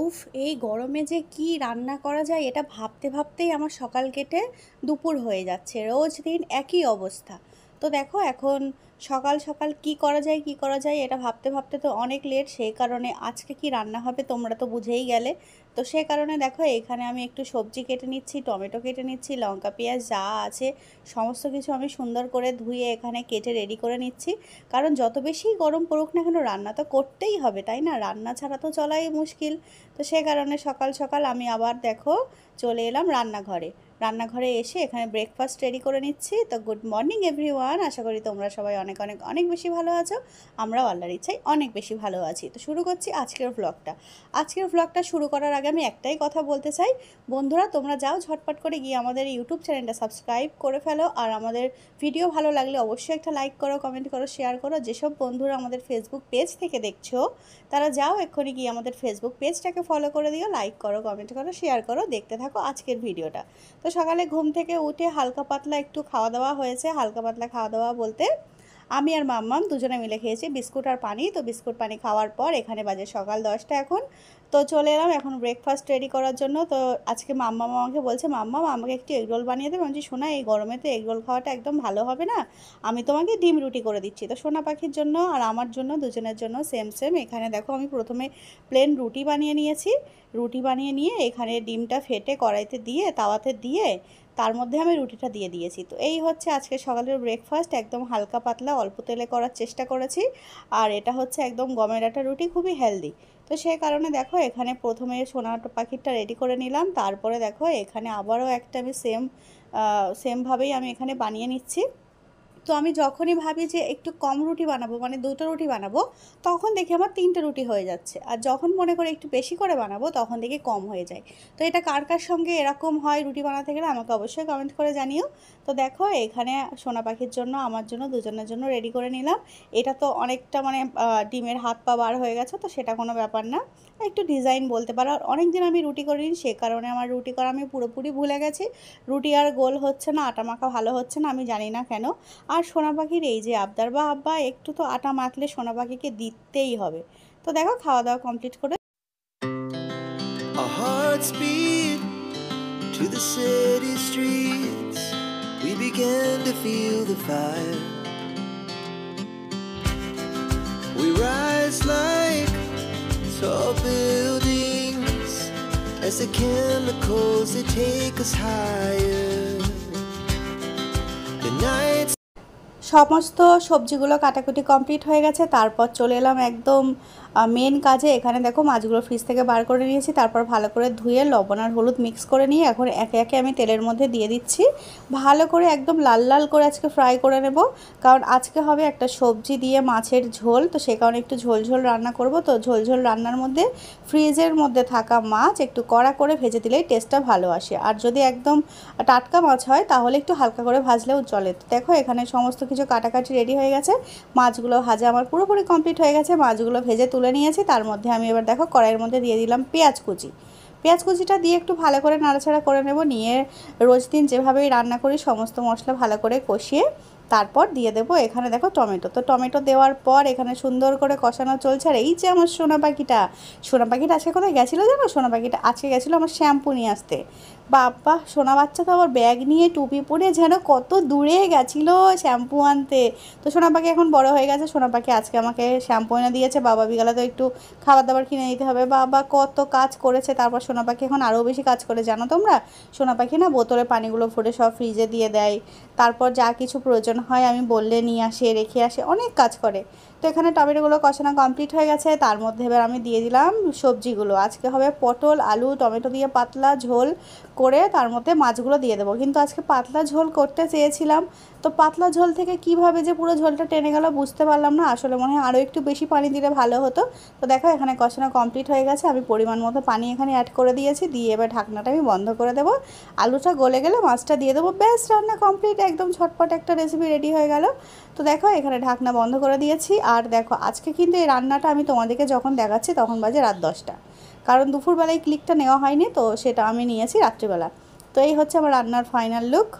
উফ এই গরমে যে কি রান্না করা যায় এটা ভাবতে ভাবতেই আমার সকাল কেটে দুপুর হয়ে যাচ্ছে রোজ দিন একই অবস্থা তো দেখো এখন সকাল সকাল কি করা যায় কি করা যায় এটা ভাবতে ভাবতে তো অনেক লেট সেই কারণে আজকে কি রান্না হবে তোমরা তো বুঝেই গেলে তো সে কারণে দেখো এখানে আমি একটু সবজি কেটে নিচ্ছি টমেটো কেটে নিচ্ছি লঙ্কা পেঁয়াজ যা আছে সমস্ত কিছু আমি সুন্দর করে ধুয়ে এখানে কেটে রেডি করে নিচ্ছি কারণ যত বেশি গরম পড়ুক না কেন রান্না তো করতেই হবে তাই না রান্না ছাড়া তো চলাই মুশকিল তো সে কারণে সকাল সকাল আমি আবার দেখো চলে এলাম রান্নাঘরে রান্নাঘরে এসে এখানে ব্রেকফাস্ট রেডি করে নিচ্ছি তো গুড মর্নিং এভরিওয়ান আশা করি তোমরা সবাই অনেক অনেক অনেক বেশি ভালো আছো আমরাও আল্লাহর ইচ্ছাই অনেক বেশি ভালো আছি তো শুরু করছি আজকের ব্লগটা আজকের ব্লগটা শুরু করার আগে আমি একটাই কথা বলতে চাই বন্ধুরা তোমরা যাও ঝটপট করে গিয়ে আমাদের ইউটিউব চ্যানেলটা সাবস্ক্রাইব করে ফেলো আর আমাদের ভিডিও ভালো লাগলে অবশ্যই একটা লাইক করো কমেন্ট করো শেয়ার করো যেসব বন্ধুরা আমাদের ফেসবুক পেজ থেকে দেখছো তারা যাও এক্ষুনি গিয়ে আমাদের ফেসবুক পেজটাকে ফলো করে দিও লাইক করো কমেন্ট করো শেয়ার করো দেখতে থাকো আজকের ভিডিওটা তো সকালে ঘুম থেকে উঠে হালকা পাতলা একটু খাওয়া দাওয়া হয়েছে হালকা পাতলা খাওয়া দাওয়া বলতে আমি আর মাম্মাম দুজনে মিলে খেয়েছি বিস্কুট আর পানি তো বিস্কুট পানি খাওয়ার পর এখানে বাজে সকাল দশটা এখন তো চলে এলাম এখন ব্রেকফাস্ট রেডি করার জন্য তো আজকে মাম্মা মামাকে বলছে মাম্মা আমাকে একটু এগরোল বানিয়ে দেবে বলছি সোনা এই গরমে তো এগরোল খাওয়াটা একদম ভালো হবে না আমি তোমাকে ডিম রুটি করে দিচ্ছি তো সোনা পাখির জন্য আর আমার জন্য দুজনের জন্য সেম সেম এখানে দেখো আমি প্রথমে প্লেন রুটি বানিয়ে নিয়েছি রুটি বানিয়ে নিয়ে এখানে ডিমটা ফেটে কড়াইতে দিয়ে তাওয়াতে দিয়ে তার মধ্যে আমি রুটিটা দিয়ে দিয়েছি তো এই হচ্ছে আজকে সকালের ব্রেকফাস্ট একদম হালকা পাতলা অল্প তেলে করার চেষ্টা করেছি আর এটা হচ্ছে একদম গমের আটা রুটি খুবই হেলদি তো সেই কারণে দেখো এখানে প্রথমে সোনা পাখিটা রেডি করে নিলাম তারপরে দেখো এখানে আবারও একটা আমি সেম সেমভাবেই আমি এখানে বানিয়ে নিচ্ছি তো আমি যখনই ভাবি যে একটু কম রুটি বানাবো মানে দুটো রুটি বানাবো তখন দেখি আমার তিনটে রুটি হয়ে যাচ্ছে আর যখন মনে করে একটু বেশি করে বানাবো তখন দেখি কম হয়ে যায় তো এটা কার কার সঙ্গে এরকম হয় রুটি বানাতে গেলে আমাকে অবশ্যই কমেন্ট করে জানিও তো দেখো এখানে সোনা পাখির জন্য আমার জন্য দুজনের জন্য রেডি করে নিলাম এটা তো অনেকটা মানে ডিমের হাত পা বার হয়ে গেছে তো সেটা কোনো ব্যাপার না একটু ডিজাইন বলতে পারো আর অনেক দিন আমি রুটি করি সে কারণে আমার রুটি করা আমি পুরোপুরি ভুলে গেছি রুটি আর গোল হচ্ছে না আটা মাখা ভালো হচ্ছে না আমি জানি না কেন আর সোনা পাখির এই যে আবদার বা আব্বা একটু তো আটা মাখলে সোনা পাখিকে দিতেই হবে তো দেখো খাওয়া দাওয়া কমপ্লিট করে To the city streets, we began to feel the fire. We rise like tall buildings as the chemicals they take us higher. সমস্ত সবজিগুলো কাটাকুটি কমপ্লিট হয়ে গেছে তারপর চলে এলাম একদম মেন কাজে এখানে দেখো মাছগুলো ফ্রিজ থেকে বার করে নিয়েছি তারপর ভালো করে ধুয়ে লবণ আর হলুদ মিক্স করে নিয়ে এখন একে একে আমি তেলের মধ্যে দিয়ে দিচ্ছি ভালো করে একদম লাল লাল করে আজকে ফ্রাই করে নেব কারণ আজকে হবে একটা সবজি দিয়ে মাছের ঝোল তো সে কারণে একটু ঝোল ঝোল রান্না করব তো ঝোল ঝোল রান্নার মধ্যে ফ্রিজের মধ্যে থাকা মাছ একটু কড়া করে ভেজে দিলেই টেস্টটা ভালো আসে আর যদি একদম টাটকা মাছ হয় তাহলে একটু হালকা করে ভাজলেও চলে তো দেখো এখানে সমস্ত কিছু কিছু কাটাকাটি রেডি হয়ে গেছে মাছগুলো ভাজা আমার পুরোপুরি কমপ্লিট হয়ে গেছে মাছগুলো ভেজে তুলে নিয়েছি তার মধ্যে আমি এবার দেখো কড়াইয়ের মধ্যে দিয়ে দিলাম পেঁয়াজ কুচি পেঁয়াজ কুচিটা দিয়ে একটু ভালো করে নাড়াচাড়া করে নেব নিয়ে রোজ দিন যেভাবেই রান্না করি সমস্ত মশলা ভালো করে কষিয়ে তারপর দিয়ে দেব এখানে দেখো টমেটো তো টমেটো দেওয়ার পর এখানে সুন্দর করে কষানো চলছে আর এই যে আমার সোনা পাখিটা সোনা পাখিটা আজকে কোথায় গেছিলো জানো সোনা পাখিটা আজকে গেছিলো আমার শ্যাম্পু নিয়ে আসতে বাবা সোনা বাচ্চা তো আবার ব্যাগ নিয়ে টুপি পরে যেন কত দূরে গেছিলো শ্যাম্পু আনতে তো সোনা পাখি এখন বড় হয়ে গেছে সোনা পাখি আজকে আমাকে শ্যাম্পু এনে দিয়েছে বাবা বিকালে তো একটু খাবার দাবার কিনে নিতে হবে বাবা কত কাজ করেছে তারপর সোনা পাখি এখন আরও বেশি কাজ করে জানো তোমরা সোনা পাখি না বোতলে পানিগুলো ফুটে সব ফ্রিজে দিয়ে দেয় তারপর যা কিছু প্রয়োজন হয় আমি বললে নিয়ে আসে রেখে আসে অনেক কাজ করে তো এখানে টমেটোগুলো কষানো কমপ্লিট হয়ে গেছে তার মধ্যে এবার আমি দিয়ে দিলাম সবজিগুলো আজকে হবে পটল আলু টমেটো দিয়ে পাতলা ঝোল করে তার মধ্যে মাছগুলো দিয়ে দেবো কিন্তু আজকে পাতলা ঝোল করতে চেয়েছিলাম তো পাতলা ঝোল থেকে কিভাবে যে পুরো ঝোলটা টেনে গেল বুঝতে পারলাম না আসলে মনে হয় আরও একটু বেশি পানি দিলে ভালো হতো তো দেখো এখানে কষানো কমপ্লিট হয়ে গেছে আমি পরিমাণ মতো পানি এখানে অ্যাড করে দিয়েছি দিয়ে এবার ঢাকনাটা আমি বন্ধ করে দেবো আলুটা গলে গেলে মাছটা দিয়ে দেবো ব্যাস রান্না কমপ্লিট একদম ছটপট একটা রেসিপি রেডি হয়ে গেল তো দেখো এখানে ঢাকনা বন্ধ করে দিয়েছি আর দেখো আজকে কিন্তু এই রান্নাটা আমি তোমাদেরকে যখন দেখাচ্ছি তখন বাজে রাত দশটা কারণ দুপুরবেলায় ক্লিকটা নেওয়া হয়নি তো সেটা আমি নিয়েছি রাত্রিবেলা তো এই হচ্ছে আমার রান্নার ফাইনাল লুক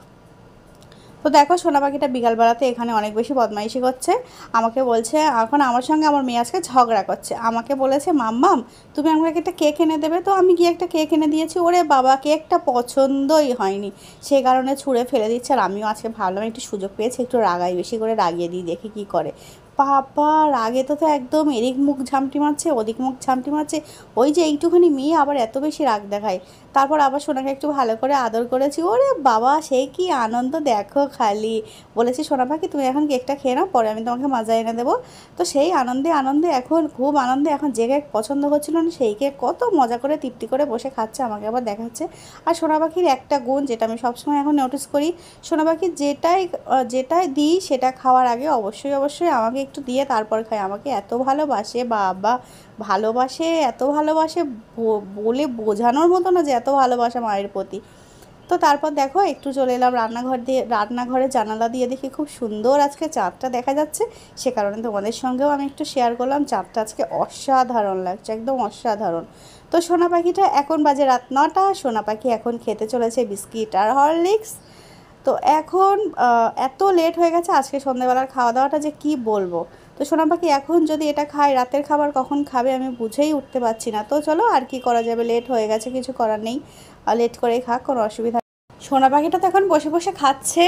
তো দেখো সোনা পাখিটা বিকালবেলাতে এখানে অনেক বেশি বদমাইশি করছে আমাকে বলছে এখন আমার সঙ্গে আমার মেয়ে আজকে ঝগড়া করছে আমাকে বলেছে মাম্মাম তুমি আমাকে একটা কেক এনে দেবে তো আমি গিয়ে একটা কেক এনে দিয়েছি ওরে বাবা কেকটা পছন্দই হয়নি সে কারণে ছুঁড়ে ফেলে দিচ্ছে আর আমিও আজকে ভাবলাম একটু সুযোগ পেয়েছি একটু রাগাই বেশি করে রাগিয়ে দিই দেখি কি করে বাবার আগে তো তো একদম এদিক মুখ ঝামটি মারছে ওদিক মুখ ঝামটি মারছে ওই যে এইটুখানি মেয়ে আবার এত বেশি রাগ দেখায় তারপর আবার সোনাকে একটু ভালো করে আদর করেছি ওরে বাবা সে কি আনন্দ দেখো খালি বলেছি সোনা পাখি তুমি এখন কেকটা খেয়ে নাও পরে আমি তোমাকে মাজা এনে দেবো তো সেই আনন্দে আনন্দে এখন খুব আনন্দে এখন যে কেক পছন্দ হচ্ছিল না সেই কেক কত মজা করে তৃপ্তি করে বসে খাচ্ছে আমাকে আবার দেখাচ্ছে আর সোনা পাখির একটা গুণ যেটা আমি সবসময় এখন নোটিস করি সোনা পাখি যেটাই যেটাই দিই সেটা খাওয়ার আগে অবশ্যই অবশ্যই আমাকে একটু দিয়ে তারপর খায় আমাকে এত ভালোবাসে বাবা ভালোবাসে এত ভালোবাসে বলে বোঝানোর মতো না যে এত ভালোবাসা মায়ের প্রতি তো তারপর দেখো একটু চলে এলাম রান্নাঘর দিয়ে রান্নাঘরে জানালা দিয়ে দেখি খুব সুন্দর আজকে চাঁদটা দেখা যাচ্ছে সে কারণে তোমাদের সঙ্গেও আমি একটু শেয়ার করলাম চাঁদটা আজকে অসাধারণ লাগছে একদম অসাধারণ তো সোনা পাখিটা এখন বাজে রাত নটা সোনা পাখি এখন খেতে চলেছে বিস্কিট আর হরলিক্স তো এখন এত লেট হয়ে গেছে আজকে সন্ধ্যেবেলার খাওয়া দাওয়াটা যে কি বলবো তো সোনা পাখি এখন যদি এটা খায় রাতের খাবার কখন খাবে আমি বুঝেই উঠতে পারছি না তো চলো আর কি করা যাবে লেট হয়ে গেছে কিছু করার নেই লেট করে খাক কোনো অসুবিধা সোনা পাখিটা তো এখন বসে বসে খাচ্ছে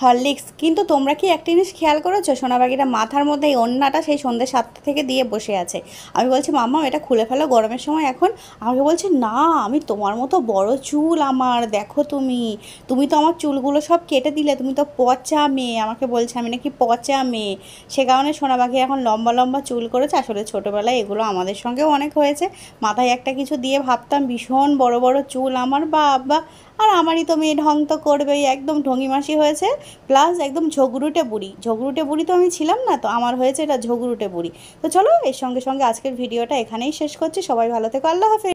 হরলিক্স কিন্তু তোমরা কি একটা জিনিস খেয়াল করেছো সোনা পাখিটা মাথার মধ্যে এই অন্যটা সেই সন্ধ্যে সাতটা থেকে দিয়ে বসে আছে আমি বলছি মাম্মা এটা খুলে ফেলো গরমের সময় এখন আমাকে বলছে না আমি তোমার মতো বড় চুল আমার দেখো তুমি তুমি তো আমার চুলগুলো সব কেটে দিলে তুমি তো পচা মেয়ে আমাকে বলছে আমি নাকি পচা মেয়ে সে কারণে সোনা পাখি এখন লম্বা লম্বা চুল করেছে আসলে ছোটোবেলায় এগুলো আমাদের সঙ্গেও অনেক হয়েছে মাথায় একটা কিছু দিয়ে ভাবতাম ভীষণ বড় বড় চুল আমার বা আব্বা আর আমারই তো মেয়ে ঢং তো করবেই একদম ঢঙি মাসি হয়েছে প্লাস একদম ঝগরুটে বুড়ি ঝগরুটে বুড়ি তো আমি ছিলাম না তো আমার হয়েছে এটা ঝগরুটে বুড়ি তো চলো এর সঙ্গে সঙ্গে আজকের ভিডিওটা এখানেই শেষ করছি সবাই ভালো থেকো আল্লাহ হাফিজ